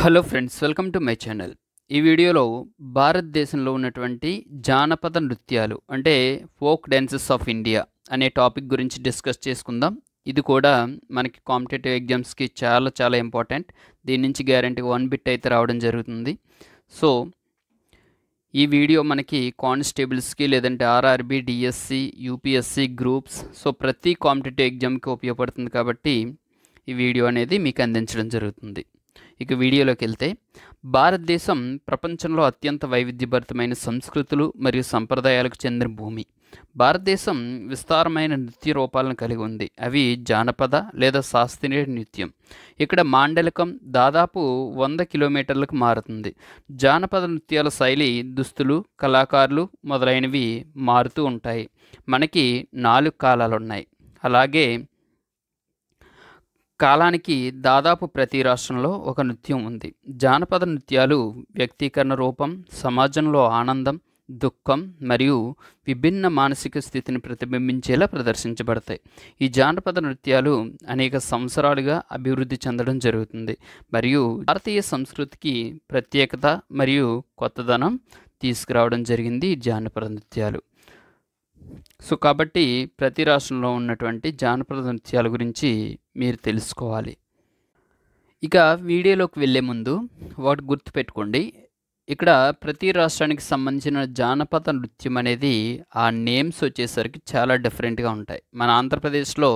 hello friends welcome to my channel ఈ వీడియోలో భారతదేశంలో ఉన్నటువంటి జానపద నృత్యాలు అంటే ఫోక్ డ్యాన్సెస్ ఆఫ్ ఇండియా అనే టాపిక్ గురించి డిస్కస్ చేసుకుందాం ఇది కూడా మనకి కాంపిటేటివ్ ఎగ్జామ్స్కి చాలా చాలా ఇంపార్టెంట్ దీని నుంచి గ్యారంటీ వన్ బిట్ అయితే రావడం జరుగుతుంది సో ఈ వీడియో మనకి కానిస్టేబుల్స్కి లేదంటే RRB DSC UPSC groups so ప్రతి కాంపిటేటివ్ ఎగ్జామ్కి ఉపయోగపడుతుంది కాబట్టి ఈ వీడియో అనేది మీకు అందించడం జరుగుతుంది ఇక వీడియోలోకి వెళ్తే భారతదేశం ప్రపంచంలో అత్యంత వైవిధ్యభరితమైన సంస్కృతులు మరియు సంప్రదాయాలకు చెందిన భూమి భారతదేశం విస్తారమైన నృత్య రూపాలను కలిగి ఉంది అవి జానపద లేదా శాస్త్రీయ నృత్యం ఇక్కడ మాండలికం దాదాపు వంద కిలోమీటర్లకు మారుతుంది జానపద నృత్యాల శైలి దుస్తులు కళాకారులు మొదలైనవి మారుతూ ఉంటాయి మనకి నాలుగు కాలాలు ఉన్నాయి అలాగే కాలానికి దాదాపు ప్రతి రాష్ట్రంలో ఒక నృత్యం ఉంది జానపద నృత్యాలు వ్యక్తీకరణ రూపం సమాజంలో ఆనందం దుఃఖం మరియు విభిన్న మానసిక స్థితిని ప్రతిబింబించేలా ప్రదర్శించబడతాయి ఈ జానపద నృత్యాలు అనేక సంవత్సరాలుగా అభివృద్ధి చెందడం జరుగుతుంది మరియు భారతీయ సంస్కృతికి ప్రత్యేకత మరియు కొత్తదనం తీసుకురావడం జరిగింది జానపద నృత్యాలు సో కాబట్టి ప్రతి రాష్ట్రంలో ఉన్నటువంటి జానపద నృత్యాల గురించి మీరు తెలుసుకోవాలి ఇక వీడియోలోకి వెళ్ళే ముందు వాటి గుర్తుపెట్టుకోండి ఇక్కడ ప్రతి రాష్ట్రానికి సంబంధించిన జానపద నృత్యం అనేది ఆ నేమ్స్ వచ్చేసరికి చాలా డిఫరెంట్గా ఉంటాయి మన ఆంధ్రప్రదేశ్లో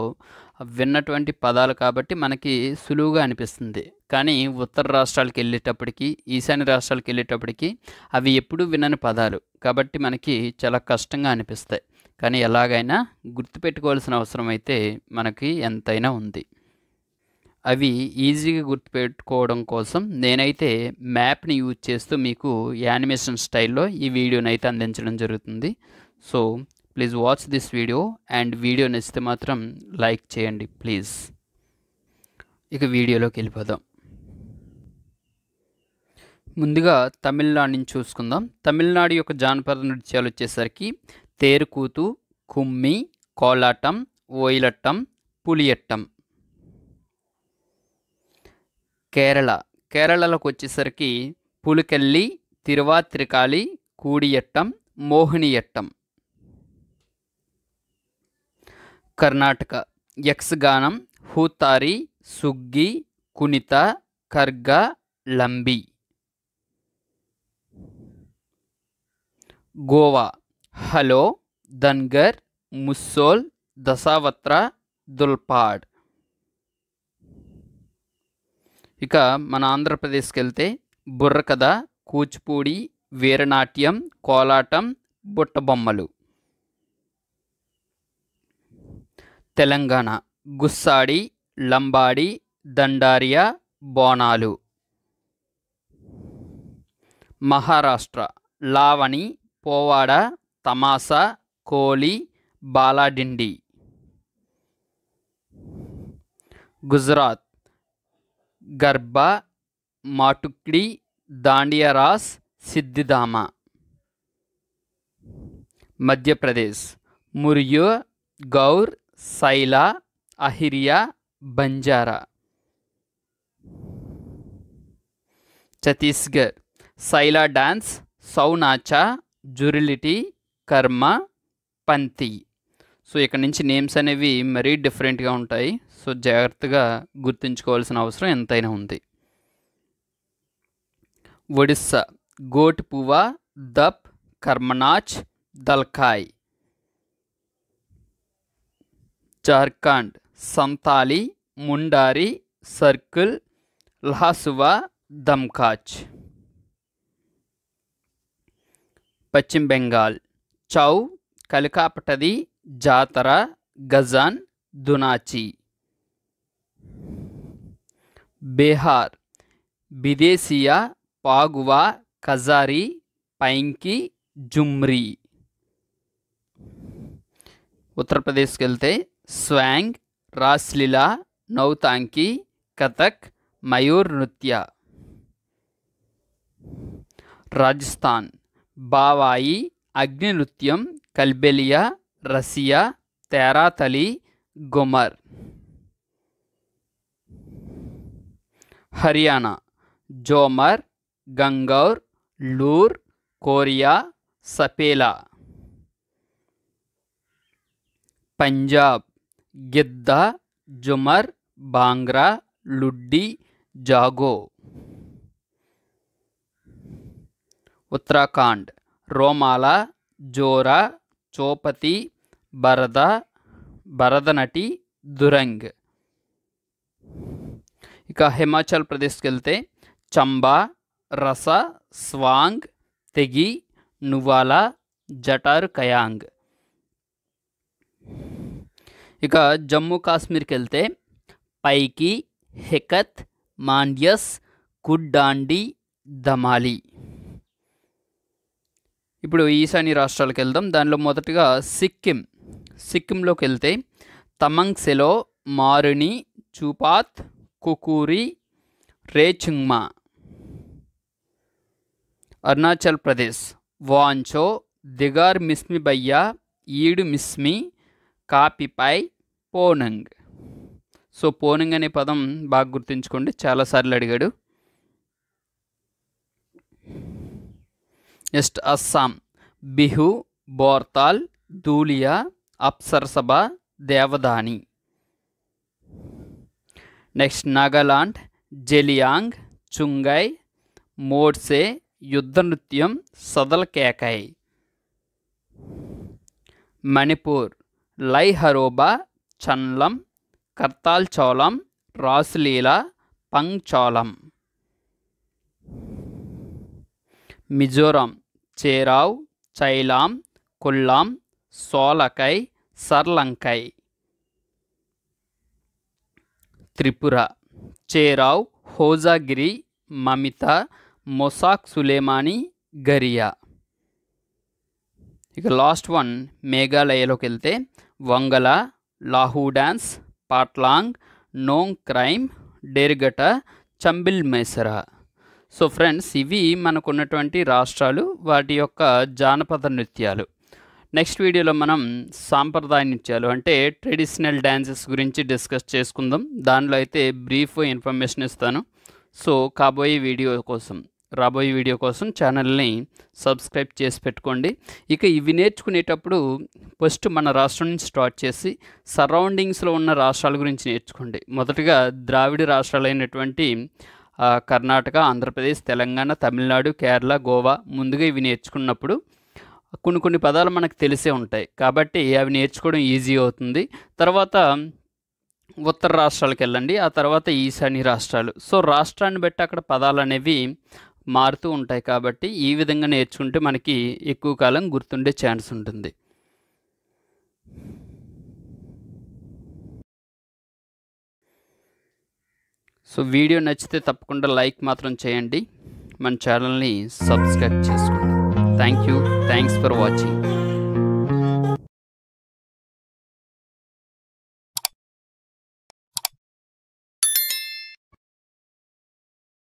విన్నటువంటి పదాలు కాబట్టి మనకి సులువుగా అనిపిస్తుంది కానీ ఉత్తర రాష్ట్రాలకు వెళ్ళేటప్పటికి ఈశాన్య రాష్ట్రాలకు వెళ్ళేటప్పటికి అవి ఎప్పుడూ వినని పదాలు కాబట్టి మనకి చాలా కష్టంగా అనిపిస్తాయి కానీ ఎలాగైనా గుర్తుపెట్టుకోవాల్సిన అవసరం అయితే మనకి ఎంతైనా ఉంది అవి ఈజీగా గుర్తుపెట్టుకోవడం కోసం నేనైతే మ్యాప్ని యూజ్ చేస్తూ మీకు యానిమేషన్ స్టైల్లో ఈ వీడియోని అయితే అందించడం జరుగుతుంది so please watch this video and video నచ్చితే మాత్రం లైక్ చేయండి ప్లీజ్ ఇక వీడియోలోకి వెళ్ళిపోదాం ముందుగా తమిళనాడుని చూసుకుందాం తమిళనాడు యొక్క జానపద నృత్యాలు వచ్చేసరికి తేరుకూతు కుమ్మి కోలాటం ఓయిలట్టం పులియట్టం కేరళ కేరళలోకి వచ్చేసరికి పులికల్లి తిరువాత్రికాళి కూడియట్టం మోహినియట్టం కర్ణాటక యక్షగానం హూతారి సుగ్గి కునిత కర్గ లంబి గోవా హలో ధన్గర్ ముస్సోల్ దశావత్ర దుల్పాడ్ ఇక మన ఆంధ్రప్రదేశ్కి వెళ్తే బుర్రకథ కూచిపూడి వీరనాట్యం కోలాటం బుట్టబొమ్మలు తెలంగాణ గుస్సాడి లంబాడి దండారియా బోనాలు మహారాష్ట్ర లావణి పోవాడ तमाशा कोली बाला डिंडी गुजरात गरबा माटुकड़ी दांडिया रास सिद्धिधामा मध्य प्रदेश मुरियो गौर सैला अहिरिया बंजारा छत्तीसगढ़ सैला डांस सौनाचा जुरिलिटी కర్మ పంతి సో ఇక్కడ నుంచి నేమ్స్ అనేవి మరీ డిఫరెంట్గా ఉంటాయి సో జాగ్రత్తగా గుర్తుంచుకోవాల్సిన అవసరం ఎంతైనా ఉంది ఒడిస్సా గోటి పువ్వ దప్ కర్మనాచ్ దల్కాయ్ జార్ఖండ్ సంతాలి ముండారి సర్కిల్ లహాసువా దమ్కాచ్ పశ్చిమ బెంగాల్ चौ ಕಲಿಕಾಪಟದಿ जातर गजा दुनाची बेहार विदेशिया पागुवा कजारी पैंकी जुमरी उत्तर प्रदेश के स्वांग स्वैंग रासलीला नौतांकी कथक मयूर नृत्य राजस्थान बावाई ಅಗ್ನಿ ನೃತ್ಯಂ ಕಲ್ಬೆಲಿಯ ರಸಿಯಾ ತೆರಾತಲಿ ಗೊಮರ್ ಹರಿಯಾಣ ಜೋಮರ್ ಗಂಗೌರ್ ಲೂರ್ ಕೋರಿಯಾ ಸಪೇಲಾ ಪಂಜಾಬ್ ಗಿದ್ದ ಜುಮರ್ ಬಾಂಗ್ರಾ ಲುಡ್ಡಿ ಜಾಗೋ ಉತ್ತರಾಖಂಡ್ रोमाल जोरा चोपति बरद भरदनटी दुरंग इक हिमाचल प्रदेश के चंबा रस स्वांग तेगी नुवाल जटर कयांग इक जम्मू काश्मीर के पैकी हेकत मांडियस कुडांडी दमाली ఇప్పుడు ఈశాన్య రాష్ట్రాలకు వెళ్దాం దానిలో మొదటగా సిక్కిం సిక్కింలోకి వెళ్తే తమంగ్సెలో మారుని చూపాత్ కుకూరి రేచింగ్మా అరుణాచల్ ప్రదేశ్ వాంచో దిగార్ మిస్మి బయ్య ఈడు మిస్మి కాపిపై పోనంగ్ సో పోనంగ్ అనే పదం బాగా గుర్తుంచుకోండి చాలాసార్లు అడిగాడు नेक्स्ट अस्सा बिहु बोर्ता धूलिया अप्सरसभा देवदानी नेक्स्ट नागलांड जेलियांग चुंगाई मोर्से युद्ध नृत्यम सदल कैकाई मणिपुर लईहरोबा चलम कर्ताल चोलम रासलीला पंग चोलम मिजोरम चेराव चैलाम कुल्लाम सोलकाई सरलंकाई त्रिपुरा चेराव होजागिरी ममिता मोसाक सुलेमानी गरिया इक लास्ट वन मेघालय के वंगला लाहू डैंस पाटलांग नोंग क्राइम डेरगट चंबिल मैसरा సో ఫ్రెండ్స్ ఇవి మనకు ఉన్నటువంటి రాష్ట్రాలు వాటి యొక్క జానపద నృత్యాలు నెక్స్ట్ వీడియోలో మనం సాంప్రదాయ నృత్యాలు అంటే ట్రెడిషనల్ డ్యాన్సెస్ గురించి డిస్కస్ చేసుకుందాం దానిలో అయితే బ్రీఫ్ ఇన్ఫర్మేషన్ ఇస్తాను సో కాబోయే వీడియో కోసం రాబోయే వీడియో కోసం ఛానల్ని సబ్స్క్రైబ్ చేసి పెట్టుకోండి ఇక ఇవి నేర్చుకునేటప్పుడు ఫస్ట్ మన రాష్ట్రం నుంచి స్టార్ట్ చేసి సరౌండింగ్స్లో ఉన్న రాష్ట్రాల గురించి నేర్చుకోండి మొదటగా ద్రావిడ రాష్ట్రాలైనటువంటి కర్ణాటక ఆంధ్రప్రదేశ్ తెలంగాణ తమిళనాడు కేరళ గోవా ముందుగా ఇవి నేర్చుకున్నప్పుడు కొన్ని కొన్ని పదాలు మనకు తెలిసే ఉంటాయి కాబట్టి అవి నేర్చుకోవడం ఈజీ అవుతుంది తర్వాత ఉత్తర రాష్ట్రాలకు వెళ్ళండి ఆ తర్వాత ఈశాన్య రాష్ట్రాలు సో రాష్ట్రాన్ని బట్టి అక్కడ పదాలు అనేవి మారుతూ ఉంటాయి కాబట్టి ఈ విధంగా నేర్చుకుంటే మనకి ఎక్కువ కాలం గుర్తుండే ఛాన్స్ ఉంటుంది సో వీడియో నచ్చితే తప్పకుండా లైక్ మాత్రం చేయండి మన ఛానల్ని సబ్స్క్రైబ్ చేసుకోండి thank you thanks for watching